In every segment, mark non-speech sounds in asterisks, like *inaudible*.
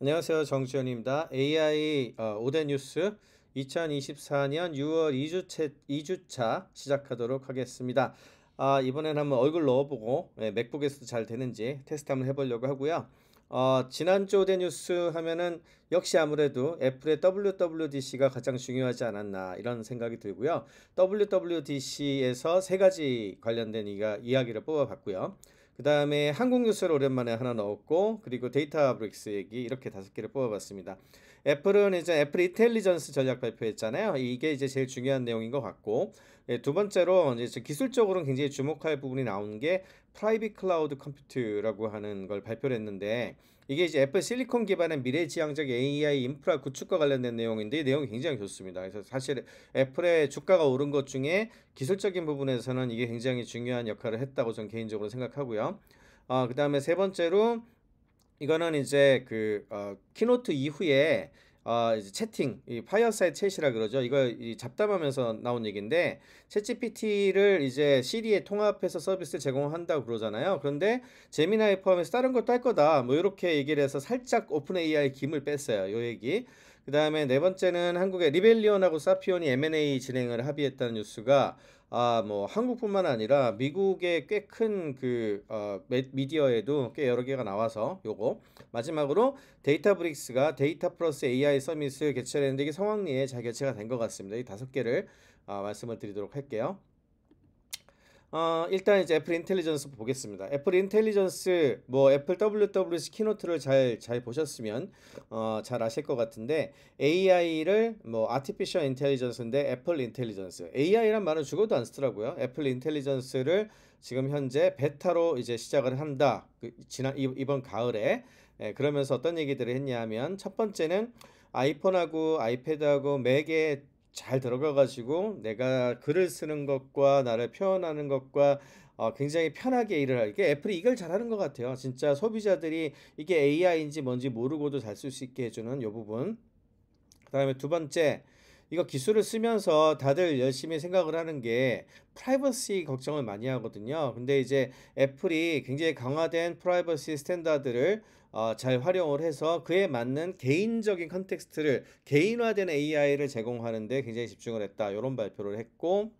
안녕하세요. 정지현입니다. AI 어, 오대 뉴스 2024년 6월 2주차, 2주차 시작하도록 하겠습니다. 아, 이번에는 한번 얼굴 넣어보고 네, 예, 맥북에서도 잘 되는지 테스트 한번 해보려고 하고요. 어, 지난주 오대 뉴스 하면은 역시 아무래도 애플의 WWDC가 가장 중요하지 않았나 이런 생각이 들고요. WWDC에서 세 가지 관련된 이가, 이야기를 뽑아봤고요. 그 다음에 한국뉴스를 오랜만에 하나 넣었고 그리고 데이터브릭스 얘기 이렇게 다섯 개를 뽑아봤습니다. 애플은 이제 애플 이텔리전스 전략 발표했잖아요. 이게 이제 제일 중요한 내용인 것 같고 예, 두 번째로 이제 기술적으로 굉장히 주목할 부분이 나온 게 프라이빗 클라우드 컴퓨터라고 하는 걸 발표를 했는데 이게 이제 애플 실리콘 기반의 미래지향적 AI 인프라 구축과 관련된 내용인데 내용이 굉장히 좋습니다. 그래서 사실 애플의 주가가 오른 것 중에 기술적인 부분에서는 이게 굉장히 중요한 역할을 했다고 저는 개인적으로 생각하고요. 아, 어, 그 다음에 세 번째로 이거는 이제 그 어, 키노트 이후에 어, 이제 채팅, 이 파이어사이드 챗이라 그러죠. 이거이 잡담하면서 나온 얘기인데 채 g p t 를 이제 시리에 통합해서 서비스를 제공한다고 그러잖아요. 그런데 제미나이 포함해서 다른 것도 할 거다. 뭐 이렇게 얘기를 해서 살짝 오픈 AI 김을 뺐어요. 요 얘기. 그 다음에 네 번째는 한국의 리벨리언하고 사피온이 M&A 진행을 합의했다는 뉴스가 아 뭐 한국뿐만 아니라 미국의 꽤 큰 그 어, 미디어에도 꽤 여러 개가 나와서 요거 마지막으로 데이터브릭스가 데이터 플러스 AI 서비스 개최했는데 이게 성황리에 잘 개최가 된 것 같습니다. 이 다섯 개를 아, 말씀을 드리도록 할게요. 어, 일단 이제 애플 인텔리전스 보겠습니다. 애플 인텔리전스 뭐 애플 WWDC 키노트를 잘 잘 보셨으면 어, 잘 아실 것 같은데 AI를 뭐 아티피셜 인텔리전스인데 애플 인텔리전스. AI란 말은 죽어도 안 쓰더라고요. 애플 인텔리전스를 지금 현재 베타로 이제 시작을 한다. 그 지난 이번 가을에 예, 그러면서 어떤 얘기들을 했냐면 첫 번째는 아이폰하고 아이패드하고 맥의 잘 들어가가지고 내가 글을 쓰는 것과 나를 표현하는 것과 어, 굉장히 편하게 일을 할게 애플이 이걸 잘하는 것 같아요. 진짜 소비자들이 이게 AI인지 뭔지 모르고도 잘 쓸 수 있게 해주는 이 부분. 그 다음에 두 번째 이거 기술을 쓰면서 다들 열심히 생각을 하는 게 프라이버시 걱정을 많이 하거든요. 근데 이제 애플이 굉장히 강화된 프라이버시 스탠다드를 어, 잘 활용을 해서 그에 맞는 개인적인 컨텍스트를 개인화된 AI를 제공하는데 굉장히 집중을 했다. 이런 발표를 했고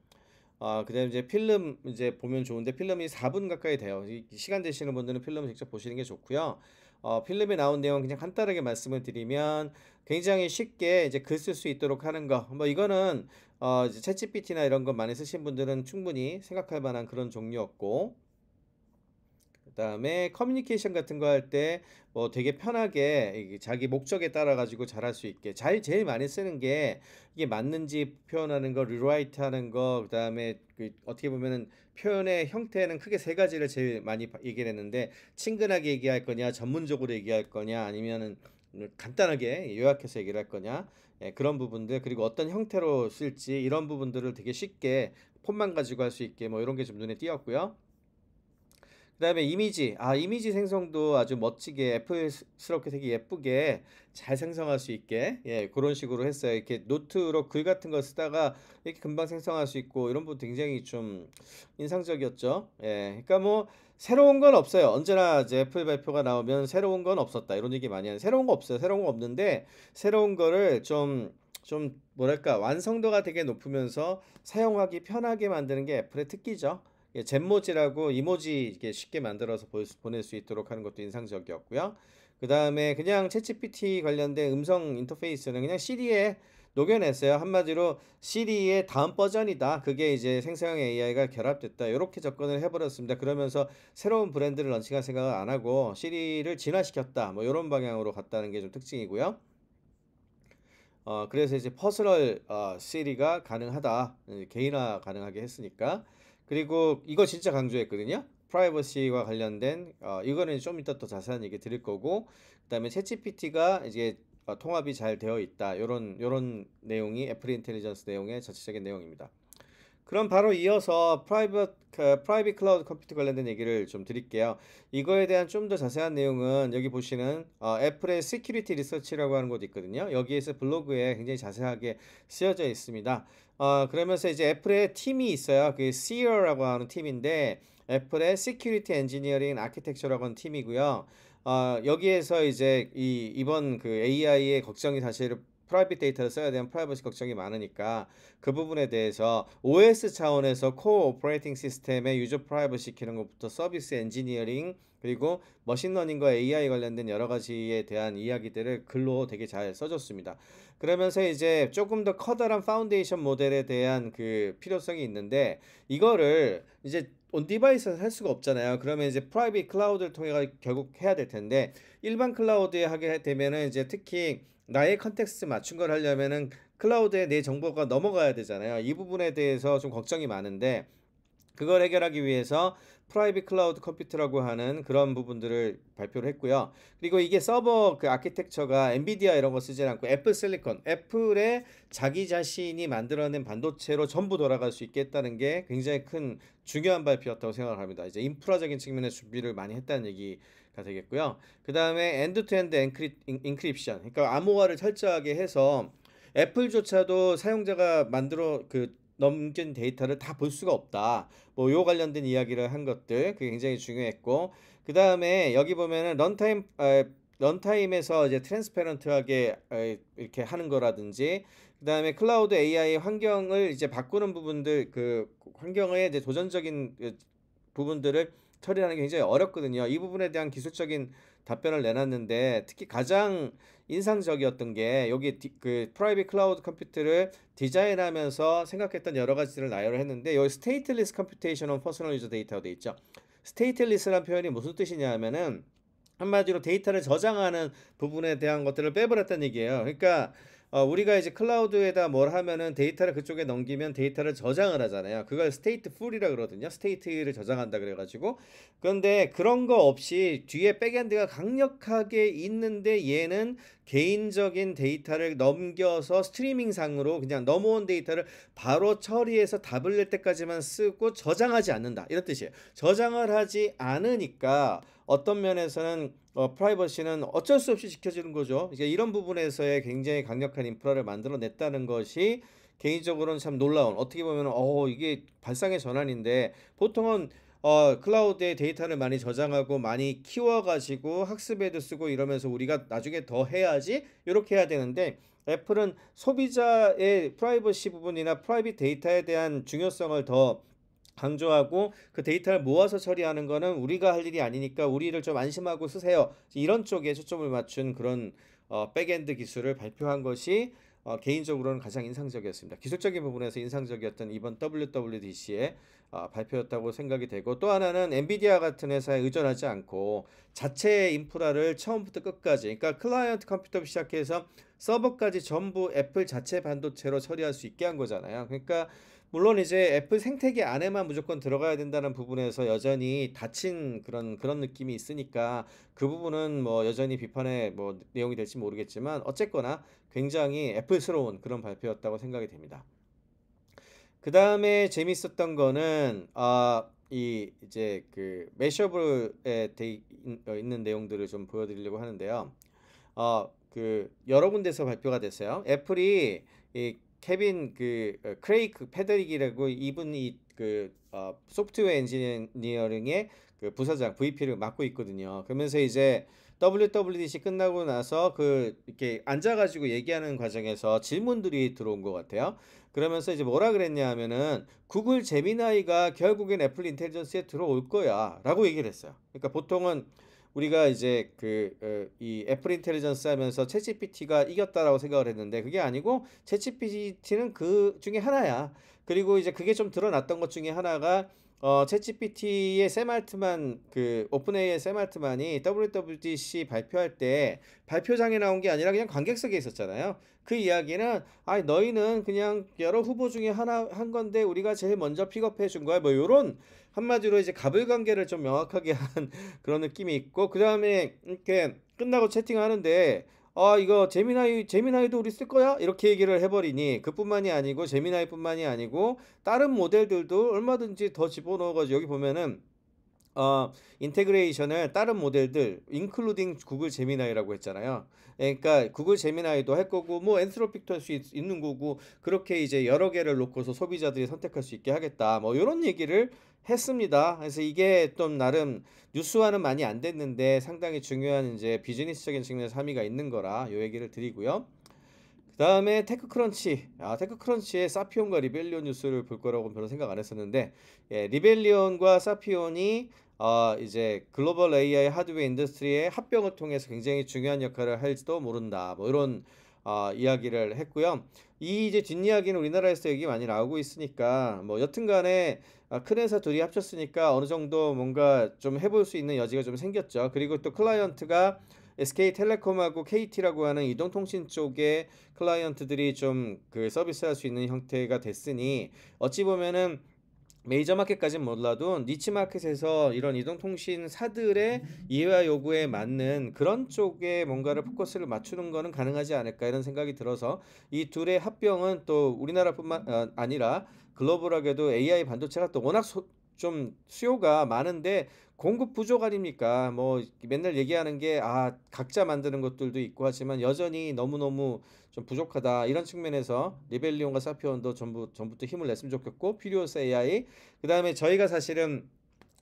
아, 그다음에 이제 필름 이제 보면 좋은데 필름이 4분 가까이 돼요. 시간 되시는 분들은 필름 을 직접 보시는 게 좋고요. 어, 필름에 나온 내용 그냥 간단하게 말씀을 드리면 굉장히 쉽게 이제 글 쓸 수 있도록 하는 거. 뭐 이거는 어, 이제 채찌피티나 이런 거 많이 쓰신 분들은 충분히 생각할 만한 그런 종류였고 그다음에 커뮤니케이션 같은 거 할 때 뭐 되게 편하게 자기 목적에 따라 가지고 잘할 수 있게 잘 제일 많이 쓰는 게 이게 맞는지 표현하는 거 리라이트 하는 거 그다음에 그 어떻게 보면은 표현의 형태는 크게 세 가지를 제일 많이 얘기를 했는데 친근하게 얘기할 거냐 전문적으로 얘기할 거냐 아니면은 간단하게 요약해서 얘기를 할 거냐 예, 그런 부분들 그리고 어떤 형태로 쓸지 이런 부분들을 되게 쉽게 폰만 가지고 할 수 있게 뭐 이런 게 좀 눈에 띄었고요. 그 다음에 이미지. 아, 이미지 생성도 아주 멋지게, 애플스럽게 되게 예쁘게 잘 생성할 수 있게, 예, 그런 식으로 했어요. 이렇게 노트로 글 같은 거 쓰다가 이렇게 금방 생성할 수 있고, 이런 부분 굉장히 좀 인상적이었죠. 예, 그러니까 뭐, 새로운 건 없어요. 언제나 이제 애플 발표가 나오면 새로운 건 없었다. 이런 얘기 많이 하는 새로운 거 없어요. 새로운 거 없는데, 새로운 거를 좀, 좀, 뭐랄까, 완성도가 되게 높으면서 사용하기 편하게 만드는 게 애플의 특기죠. 예, 젠모지라고 이모지 이게 쉽게 만들어서 보낼 수 있도록 하는 것도 인상적이었고요. 그 다음에 그냥 채찌PT 관련된 음성 인터페이스는 그냥 c d 에 녹여냈어요. 한마디로 c d 의 다음 버전이다. 그게 이제 생성형 AI가 결합됐다. 이렇게 접근을 해버렸습니다. 그러면서 새로운 브랜드를 런칭할 생각을 안 하고 c d 를 진화시켰다. 뭐 이런 방향으로 갔다는 게 좀 특징이고요. 어, 그래서 이제 퍼스널 어, 시리가 가능하다. 예, 개인화 가능하게 했으니까. 그리고 이거 진짜 강조했거든요. 프라이버시와 관련된 어, 이거는 좀 이따 또 자세한 얘기 드릴 거고 그다음에 챗GPT가 이제 어, 통합이 잘 되어 있다. 요런 요런 내용이 애플 인텔리전스 내용의 전체적인 내용입니다. 그럼 바로 이어서 프라이빗 그 프라이빗 클라우드 컴퓨터 관련된 얘기를 좀 드릴게요. 이거에 대한 좀 더 자세한 내용은 여기 보시는 어, 애플의 시큐리티 리서치라고 하는 곳이 있거든요. 여기에서 블로그에 굉장히 자세하게 쓰여져 있습니다. 어, 그러면서 이제 애플의 팀이 있어요. 그 CEO라고 하는 팀인데 애플의 시큐리티 엔지니어링 아키텍처라고 하는 팀이고요. 어, 여기에서 이제 이 이번 그 AI의 걱정이 사실 프라이빗 데이터를 써야 되는 프라이버시 걱정이 많으니까 그 부분에 대해서 OS 차원에서 코어 오퍼레이팅 시스템의 유저 프라이버시 키는 부터 서비스 엔지니어링 그리고 머신러닝과 AI 관련된 여러 가지에 대한 이야기들을 글로 되게 잘 써줬습니다. 그러면서 이제 조금 더 커다란 파운데이션 모델에 대한 그 필요성이 있는데 이거를 이제 온 디바이스에서 할 수가 없잖아요. 그러면 이제 프라이빗 클라우드를 통해 결국 해야 될 텐데 일반 클라우드에 하게 되면은 이제 특히 나의 컨텍스트 맞춘 걸 하려면은 클라우드에 내 정보가 넘어가야 되잖아요. 이 부분에 대해서 좀 걱정이 많은데 그걸 해결하기 위해서 프라이빗 클라우드 컴퓨터라고 하는 그런 부분들을 발표를 했고요. 그리고 이게 서버 그 아키텍처가 엔비디아 이런 거 쓰지 않고 애플 실리콘, 애플의 자기 자신이 만들어낸 반도체로 전부 돌아갈 수 있겠다는 게 굉장히 큰 중요한 발표였다고 생각을 합니다. 이제 인프라적인 측면의 준비를 많이 했다는 얘기가 되겠고요. 그 다음에 엔드투엔드 인크립션, 그러니까 암호화를 철저하게 해서 애플조차도 사용자가 만들어 그 넘긴 데이터를 다 볼 수가 없다. 뭐 요 관련된 이야기를 한 것들 그 굉장히 중요했고 그 다음에 여기 보면은 런타임 에, 아, 런타임에서 이제 트랜스페런트하게 에, 아, 이렇게 하는 거라든지 그 다음에 클라우드 AI 환경을 이제 바꾸는 부분들 그 환경의 이제 도전적인 그 부분들을 처리하는 게 굉장히 어렵거든요. 이 부분에 대한 기술적인 답변을 내놨는데 특히 가장 인상적이었던 게 여기 디, 그 프라이빗 클라우드 컴퓨터를 디자인하면서 생각했던 여러 가지를 나열을 했는데 여기 스테이트리스 컴퓨테이션 온 퍼스널 유저 데이터가 돼 있죠. 스테이트리스란 표현이 무슨 뜻이냐 하면은 한마디로 데이터를 저장하는 부분에 대한 것들을 빼버렸다는 얘기예요. 그러니까 어, 우리가 이제 클라우드에다 뭘 하면은 데이터를 그쪽에 넘기면 데이터를 저장을 하잖아요. 그걸 스테이트 풀이라 그러거든요. 스테이트를 저장한다 그래가지고 그런데 그런 거 없이 뒤에 백엔드가 강력하게 있는데 얘는 개인적인 데이터를 넘겨서 스트리밍 상으로 그냥 넘어온 데이터를 바로 처리해서 답을 낼 때까지만 쓰고 저장하지 않는다 이런 뜻이에요. 저장을 하지 않으니까. 어떤 면에서는 어, 프라이버시는 어쩔 수 없이 지켜지는 거죠. 이제 그러니까 이런 부분에서의 굉장히 강력한 인프라를 만들어냈다는 것이 개인적으로는 참 놀라운 어떻게 보면 어 이게 발상의 전환인데 보통은 어, 클라우드에 데이터를 많이 저장하고 많이 키워가지고 학습에도 쓰고 이러면서 우리가 나중에 더 해야지 이렇게 해야 되는데 애플은 소비자의 프라이버시 부분이나 프라이빗 데이터에 대한 중요성을 더 강조하고 그 데이터를 모아서 처리하는 거는 우리가 할 일이 아니니까 우리를 좀 안심하고 쓰세요. 이런 쪽에 초점을 맞춘 그런 어, 백엔드 기술을 발표한 것이 어, 개인적으로는 가장 인상적이었습니다. 기술적인 부분에서 인상적이었던 이번 WWDC의 어, 발표였다고 생각이 되고 또 하나는 엔비디아 같은 회사에 의존하지 않고 자체 인프라를 처음부터 끝까지 그러니까 클라이언트 컴퓨터 시작해서 서버까지 전부 애플 자체 반도체로 처리할 수 있게 한 거잖아요. 그러니까 물론 이제 애플 생태계 안에만 무조건 들어가야 된다는 부분에서 여전히 닫힌 그런 그런 느낌이 있으니까 그 부분은 뭐 여전히 비판의 뭐 내용이 될지 모르겠지만 어쨌거나 굉장히 애플스러운 그런 발표였다고 생각이 됩니다. 그 다음에 재밌었던 거는 아 이 이제 그 메셔블에 돼 어, 있는 내용들을 좀 보여드리려고 하는데요. 어그 여러 군데서 발표가 됐어요. 애플이 이 케빈 그 어, 크레이크 패드릭이라고 이분이 그 어, 소프트웨어 엔지니어링의 그 부사장 VP를 맡고 있거든요. 그러면서 이제 WWDC 끝나고 나서 그 이렇게 앉아가지고 얘기하는 과정에서 질문들이 들어온 것 같아요. 그러면서 이제 뭐라 그랬냐 하면은 구글 제미나이가 결국엔 애플 인텔리전스에 들어올 거야 라고 얘기를 했어요. 그러니까 보통은 우리가 이제 그이 어, 애플 인텔리전스 하면서 채찌PT가 이겼다라고 생각을 했는데 그게 아니고 채찌PT는 그 중에 하나야. 그리고 이제 그게 좀 드러났던 것 중에 하나가 어, 챗GPT의 세말트만그 오픈AI의 세말트만이 WWDC 발표할 때 발표장에 나온 게 아니라 그냥 관객석에 있었잖아요. 그 이야기는 아니 너희는 그냥 여러 후보 중에 하나 한 건데 우리가 제일 먼저 픽업해 준 거야. 뭐 요런 한마디로 이제 가불관계를 좀 명확하게 *laughs* 한 그런 느낌이 있고 그다음에 이렇게 끝나고 채팅하는데 아 이거 재미나이 재미나이도 우리 쓸 거야 이렇게 얘기를 해버리니 그뿐만이 아니고 재미나이뿐만이 아니고 다른 모델들도 얼마든지 더 집어넣어가지고 여기 보면은 어, 인테그레이션을 다른 모델들, 인클루딩 구글 재미나이라고 했잖아요. 그러니까 구글 재미나이도할 거고 뭐 엔트로픽도 할수 있는 거고 그렇게 이제 여러 개를 놓고서 소비자들이 선택할 수 있게 하겠다. 뭐 이런 얘기를 했습니다. 그래서 이게 좀 나름 뉴스화는 많이 안 됐는데 상당히 중요한 이제 비즈니스적인 측면에서 함의가 있는 거라 요 얘기를 드리고요. 그다음에 테크크런치. 아, 테크크런치의 사피온과 리벨리온 뉴스를 볼 거라고 별로 생각 안 했었는데 예, 리벨리온과 사피온이 어, 이제 글로벌 AI 하드웨어 인더스트리의 합병을 통해서 굉장히 중요한 역할을 할지도 모른다. 뭐 이런 어, 이야기를 했고요. 이 이제 뒷이야기는 우리나라에서 얘기 많이 나오고 있으니까 뭐 여튼간에 아, 어, 큰 회사 둘이 합쳤으니까 어느 정도 뭔가 좀 해볼 수 있는 여지가 좀 생겼죠. 그리고 또 클라이언트가 SK텔레콤하고 KT라고 하는 이동통신 쪽에 클라이언트들이 좀 그 서비스할 수 있는 형태가 됐으니 어찌 보면은 메이저 마켓까지는 몰라도 니치 마켓에서 이런 이동통신사들의 이해와 요구에 맞는 그런 쪽에 뭔가를 포커스를 맞추는 거는 가능하지 않을까 이런 생각이 들어서 이 둘의 합병은 또 우리나라뿐만 어, 아니라 글로벌하게도 AI 반도체가 또 워낙 소, 좀 수요가 많은데 공급 부족 아닙니까? 뭐 맨날 얘기하는 게 아 각자 만드는 것들도 있고 하지만 여전히 너무너무 좀 부족하다 이런 측면에서 리벨리온과 사피온도 전부 전부터 힘을 냈으면 좋겠고 피리오스 AI 그 다음에 저희가 사실은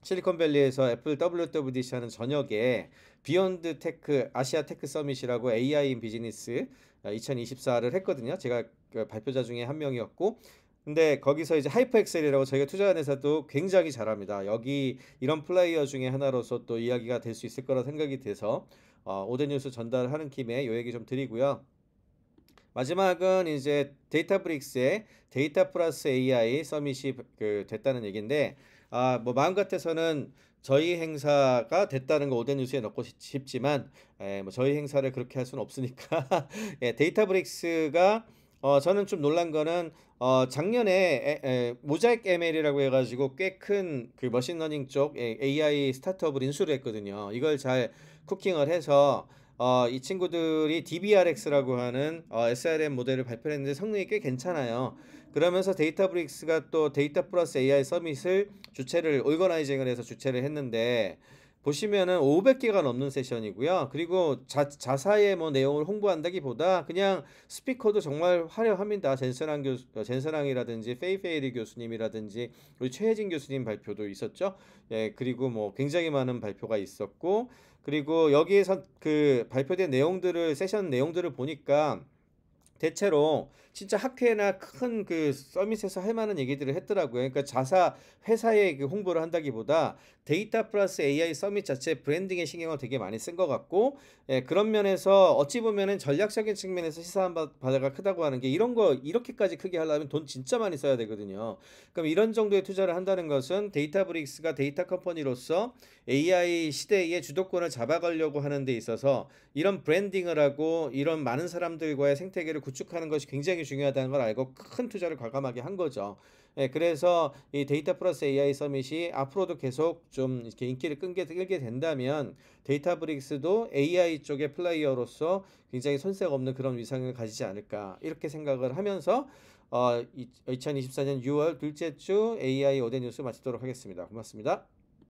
실리콘밸리에서 애플 WWDC 하는 저녁에 비욘드 테크 아시아 테크 서밋이라고 AI 인 비즈니스 2024를 어, 했거든요. 제가 그 발표자 중에 한 명이었고 근데 거기서 이제 하이퍼엑셀이라고 저희가 투자한 회사도 굉장히 잘합니다. 여기 이런 플레이어 중에 하나로서 또 이야기가 될 수 있을 거라 생각이 돼서 어, 오대 뉴스 전달하는 김에 요 얘기 좀 드리고요. 마지막은 이제 데이터브릭스의 데이터 플러스 AI 서밋이 그 됐다는 얘기인데 아뭐 마음 같아서는 저희 행사가 됐다는 거 오대 뉴스에 넣고 싶지만 에, 예, 뭐 저희 행사를 그렇게 할 수는 없으니까 *laughs* 예, 데이터브릭스가 어, 저는 좀 놀란 거는 어, 작년에 에, 에, 모자이크 ML이라고 해가지고 꽤 큰 그 머신러닝 쪽 AI 스타트업을 인수를 했거든요. 이걸 잘 쿠킹을 해서 어, 이 친구들이 DBRX라고 하는 어, SRM 모델을 발표했는데 성능이 꽤 괜찮아요. 그러면서 데이터브릭스가 또 데이터 플러스 AI 서밋을 주체를 올거나이징을 해서 주체를 했는데 보시면은 500개가 넘는 세션이고요. 그리고 자, 자사의 뭐 내용을 홍보한다기보다 그냥 스피커도 정말 화려합니다. 젠 젠스랑 교수젠선랑이라든지 어, 페이페이리 교수님이라든지 우리 최혜진 교수님 발표도 있었죠. 예, 그리고 뭐 굉장히 많은 발표가 있었고 그리고 여기에서 그 발표된 내용들을 세션 내용들을 보니까 대체로 진짜 학회나 큰 그 서밋에서 할 만한 얘기들을 했더라고요. 그러니까 자사 회사의 그 홍보를 한다기보다 데이터 플러스 AI 서밋 자체 브랜딩에 신경을 되게 많이 쓴 것 같고 예, 그런 면에서 어찌 보면은 전략적인 측면에서 시사한 바, 다가 크다고 하는 게 이런 거 이렇게까지 크게 하려면 돈 진짜 많이 써야 되거든요. 그럼 이런 정도의 투자를 한다는 것은 데이터브릭스가 데이터 컴퍼니로서 AI 시대의 주도권을 잡아가려고 하는 데 있어서 이런 브랜딩을 하고 이런 많은 사람들과의 생태계를 구축하는 것이 굉장히 중요하다는 걸 알고 큰 투자를 과감하게 한 거죠. 예, 그래서 이 데이터 플러스 AI 서밋이 앞으로도 계속 좀 이렇게 인기를 끈게 끌게 된다면 데이터 브릭스도 AI 쪽의 플레이어로서 굉장히 손색 없는 그런 위상을 가지지 않을까 이렇게 생각을 하면서 어, 2024년 6월 둘째 주 AI 오대 뉴스 마치도록 하겠습니다. 고맙습니다.